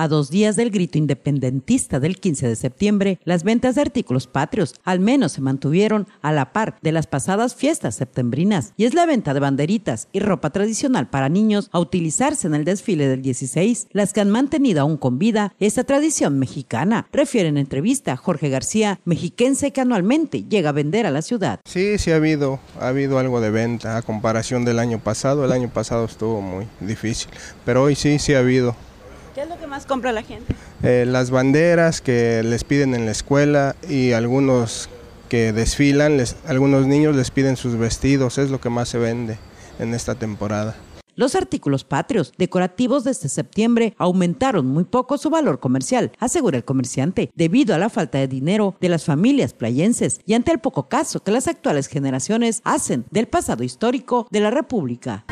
A dos días del grito independentista del 15 de septiembre, las ventas de artículos patrios al menos se mantuvieron a la par de las pasadas fiestas septembrinas, y es la venta de banderitas y ropa tradicional para niños a utilizarse en el desfile del 16 las que han mantenido aún con vida esta tradición mexicana, refiere en entrevista Jorge García, mexiquense que anualmente llega a vender a la ciudad. Sí, sí ha habido, ha habido algo de venta a comparación del año pasado, el año pasado estuvo muy difícil, pero hoy sí, sí ha habido ¿Qué es lo que más compra la gente? Eh, las banderas que les piden en la escuela y algunos que desfilan, algunos niños les piden sus vestidos, es lo que más se vende en esta temporada. Los artículos patrios decorativos desde septiembre aumentaron muy poco su valor comercial, asegura el comerciante, debido a la falta de dinero de las familias playenses y ante el poco caso que las actuales generaciones hacen del pasado histórico de la República.